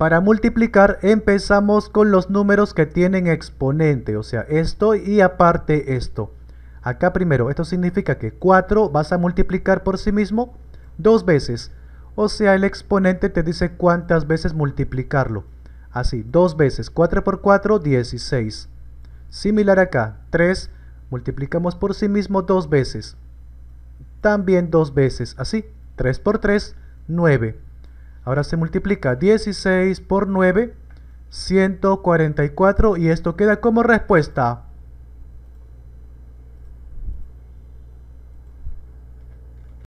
Para multiplicar empezamos con los números que tienen exponente, o sea, esto y aparte esto. Acá primero, esto significa que 4 vas a multiplicar por sí mismo dos veces. O sea, el exponente te dice cuántas veces multiplicarlo. Así, dos veces. 4 por 4, 16. Similar acá, 3 multiplicamos por sí mismo dos veces. También dos veces, así. 3 por 3, 9. Ahora se multiplica 16 por 9, 144 y esto queda como respuesta